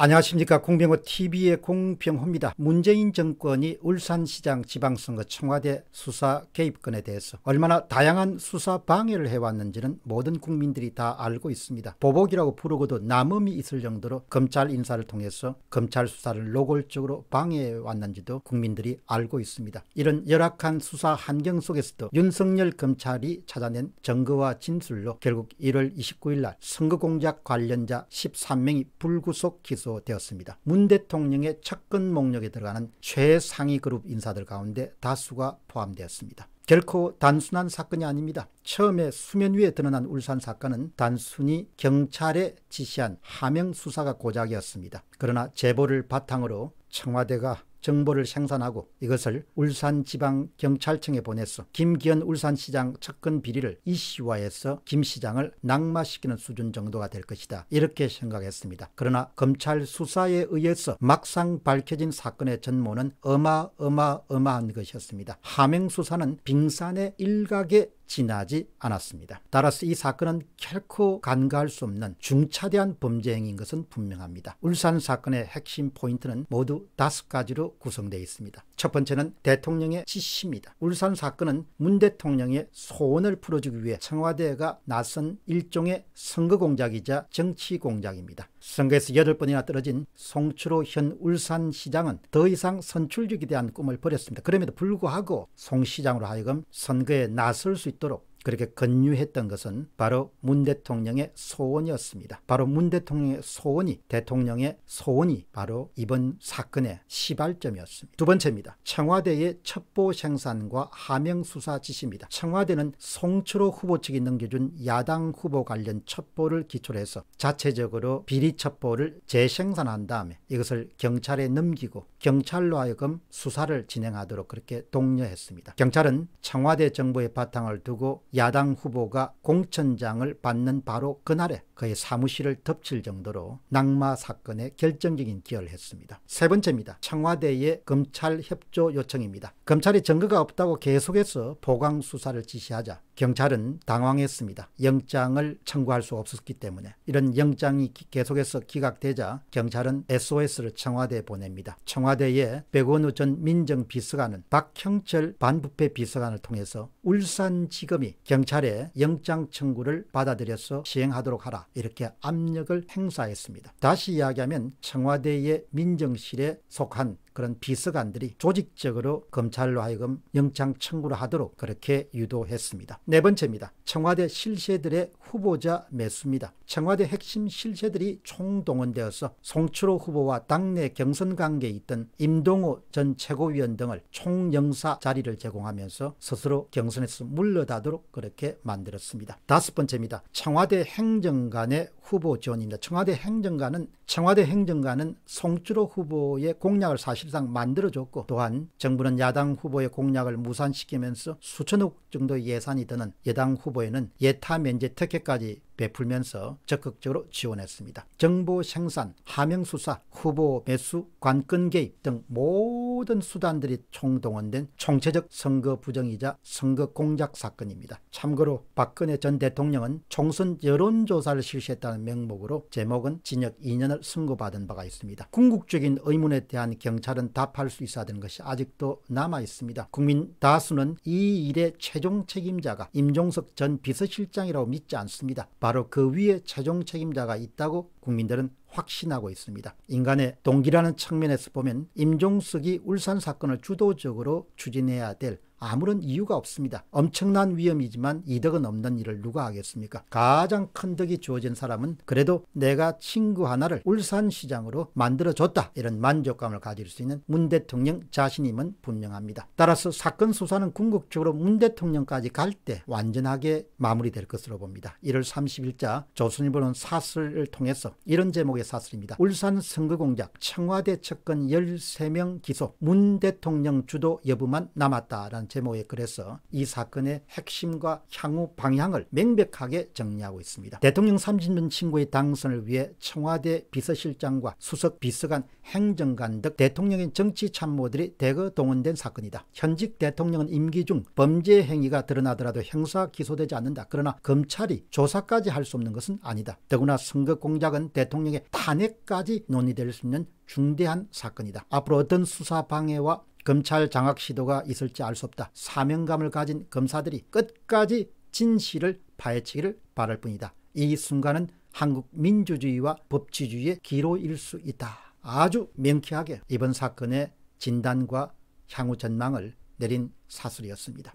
안녕하십니까 공병호 TV의 공병호입니다. 문재인 정권이 울산시장 지방선거 청와대 수사 개입건에 대해서 얼마나 다양한 수사 방해를 해왔는지는 모든 국민들이 다 알고 있습니다. 보복이라고 부르고도 남음이 있을 정도로 검찰 인사를 통해서 검찰 수사를 노골적으로 방해해왔는지도 국민들이 알고 있습니다. 이런 열악한 수사 환경 속에서도 윤석열 검찰이 찾아낸 증거와 진술로 결국 1월 29일 날 선거공작 관련자 13명이 불구속 기소 기소되었습니다. 문 대통령의 측근 목록에 들어가는 최상위 그룹 인사들 가운데 다수가 포함되었습니다. 결코 단순한 사건이 아닙니다. 처음에 수면 위에 드러난 울산 사건은 단순히 경찰에 지시한 하명 수사가 고작이었습니다. 그러나 제보를 바탕으로 청와대가 정보를 생산하고 이것을 울산지방경찰청에 보냈어 김기현 울산시장 측근 비리를 이슈화해서 김 시장을 낙마시키는 수준 정도가 될 것이다. 이렇게 생각했습니다. 그러나 검찰 수사에 의해서 막상 밝혀진 사건의 전모는 어마어마어마한 것이었습니다. 하명수사는 빙산의 일각의 지나지 않았습니다. 따라서 이 사건은 결코 간과할 수 없는 중차대한 범죄 행인 것은 분명합니다. 울산 사건의 핵심 포인트는 모두 다섯 가지로 구성되어 있습니다. 첫 번째는 대통령의 지시입니다. 울산 사건은 문 대통령의 소원을 풀어주기 위해 청와대가 나선 일종의 선거 공작이자 정치 공작입니다. 선거에서 8번이나 떨어진 송추로 현 울산시장은 더 이상 선출직에 대한 꿈을 버렸습니다. 그럼에도 불구하고 송시장으로 하여금 선거에 나설 수 있도록 그렇게 건유했던 것은 바로 문 대통령의 소원이었습니다. 바로 문 대통령의 소원이 대통령의 소원이 바로 이번 사건의 시발점이었습니다. 두 번째입니다. 청와대의 첩보 생산과 하명 수사 지시입니다. 청와대는 송철호 후보 측이 넘겨준 야당 후보 관련 첩보를 기초로 해서 자체적으로 비리 첩보를 재생산한 다음에 이것을 경찰에 넘기고 경찰로 하여금 수사를 진행하도록 그렇게 독려했습니다. 경찰은 청와대 정보의 바탕을 두고 야당 후보가 공천장을 받는 바로 그날에 그의 사무실을 덮칠 정도로 낙마 사건에 결정적인 기여를 했습니다. 세 번째입니다. 청와대의 검찰 협조 요청입니다. 검찰이 증거가 없다고 계속해서 보강 수사를 지시하자 경찰은 당황했습니다. 영장을 청구할 수 없었기 때문에 이런 영장이 계속해서 기각되자 경찰은 SOS를 청와대에 보냅니다. 청와대에 백원우 전 민정비서관은 박형철 반부패 비서관을 통해서 울산지검이 경찰의 영장 청구를 받아들여서 시행하도록 하라 이렇게 압력을 행사했습니다. 다시 이야기하면 청와대의 민정실에 속한 그런 비서관들이 조직적으로 검찰로 하여금 영장 청구를 하도록 그렇게 유도했습니다. 네 번째입니다. 청와대 실세들의 후보자 매수입니다. 청와대 핵심 실세들이 총동원되어서 송추로 후보와 당내 경선 관계에 있던 임동호 전 최고위원 등을 총영사 자리를 제공하면서 스스로 경선에서 물러다도록 그렇게 만들었습니다. 다섯 번째입니다. 청와대 행정관의 후보 지원입니다. 청와대 행정관은 청와대 행정관은 송추로 후보의 공약을 사실 사실상 만들어줬고 또한 정부는 야당 후보의 공약을 무산시키면서 수천억 정도 예산이 드는 여당 후보에는 예타 면제 특혜까지 베풀면서 적극적으로 지원했습니다. 정보 생산, 하명 수사, 후보 매수, 관건 개입 등 모든 수단들이 총동원된 총체적 선거 부정이자 선거 공작 사건입니다. 참고로 박근혜 전 대통령은 총선 여론조사를 실시했다는 명목으로 제목은 징역 2년을 선고받은 바가 있습니다. 궁극적인 의문에 대한 경찰은 답할 수 있어야 되는 것이 아직도 남아 있습니다. 국민 다수는 이 일의 최종 책임자가 임종석 전 비서실장이라고 믿지 않습니다. 바로 그 위에 최종 책임자가 있다고 국민들은 확신하고 있습니다. 인간의 동기라는 측면에서 보면 임종석이 울산 사건을 주도적으로 추진해야 될 아무런 이유가 없습니다. 엄청난 위험이지만 이득은 없는 일을 누가 하겠습니까? 가장 큰 덕이 주어진 사람은 그래도 내가 친구 하나를 울산시장으로 만들어줬다 이런 만족감을 가질 수 있는 문 대통령 자신임은 분명합니다. 따라서 사건 수사는 궁극적으로 문 대통령까지 갈 때 완전하게 마무리될 것으로 봅니다. 1월 30일자 조선일보는 사슬을 통해서 이런 제목의 사슬입니다. 울산 선거공작 청와대 측근 13명 기소 문 대통령 주도 여부만 남았다라는 제목의 글에서 이 사건의 핵심과 향후 방향을 명백하게 정리하고 있습니다. 대통령 30년 친구의 당선을 위해 청와대 비서실장과 수석 비서관 행정관 등 대통령의 정치 참모들이 대거 동원된 사건이다. 현직 대통령은 임기 중 범죄 행위가 드러나더라도 형사 기소되지 않는다. 그러나 검찰이 조사까지 할 수 없는 것은 아니다. 더구나 선거 공작은 대통령의 탄핵까지 논의될 수 있는 중대한 사건이다. 앞으로 어떤 수사 방해와 검찰 장악 시도가 있을지 알 수 없다. 사명감을 가진 검사들이 끝까지 진실을 파헤치기를 바랄 뿐이다. 이 순간은 한국 민주주의와 법치주의의 기로일 수 있다. 아주 명쾌하게 이번 사건의 진단과 향후 전망을 내린 사설이었습니다.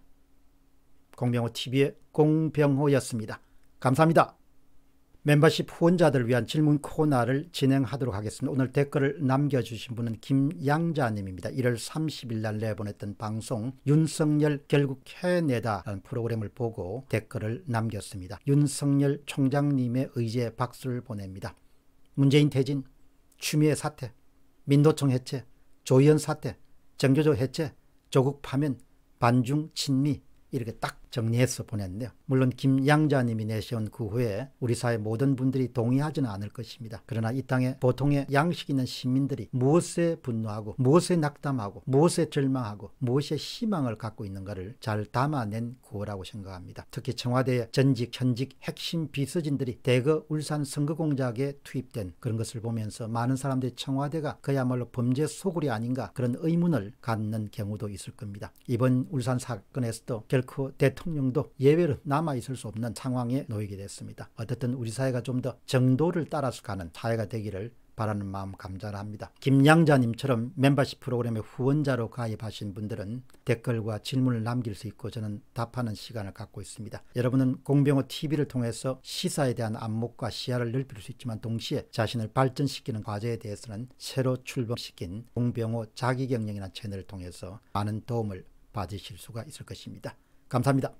공병호 TV의 공병호였습니다. 감사합니다. 멤버십 후원자들을 위한 질문 코너를 진행하도록 하겠습니다. 오늘 댓글을 남겨주신 분은 김양자님입니다. 1월 30일 날 내보냈던 방송 윤석열 결국 해내다 프로그램을 보고 댓글을 남겼습니다. 윤석열 총장님의 의지에 박수를 보냅니다. 문재인 퇴진, 추미애 사태, 민노총 해체, 조희연 사태, 정교조 해체, 조국 파면, 반중 친미 이렇게 딱 정리해서 보냈는데요. 물론 김양자님이 내세운 그 후에 우리 사회 모든 분들이 동의하지는 않을 것입니다. 그러나 이 땅에 보통의 양식 있는 시민들이 무엇에 분노하고 무엇에 낙담하고 무엇에 절망하고 무엇에 희망을 갖고 있는가를 잘 담아낸 구호라고 생각합니다. 특히 청와대의 전직 현직 핵심 비서진들이 대거 울산 선거공작에 투입된 그런 것을 보면서 많은 사람들이 청와대가 그야말로 범죄 소굴이 아닌가 그런 의문을 갖는 경우도 있을 겁니다. 이번 울산 사건에서도 결코 대통령 대통령도 예외로 남아있을 수 없는 상황에 놓이게 됐습니다. 어쨌든 우리 사회가 좀 더 정도를 따라서 가는 사회가 되기를 바라는 마음 감사합니다. 김양자님처럼 멤버십 프로그램의 후원자로 가입하신 분들은 댓글과 질문을 남길 수 있고 저는 답하는 시간을 갖고 있습니다. 여러분은 공병호 TV를 통해서 시사에 대한 안목과 시야를 넓힐 수 있지만 동시에 자신을 발전시키는 과제에 대해서는 새로 출범시킨 공병호 자기경영이라 채널을 통해서 많은 도움을 받으실 수가 있을 것입니다. 감사합니다.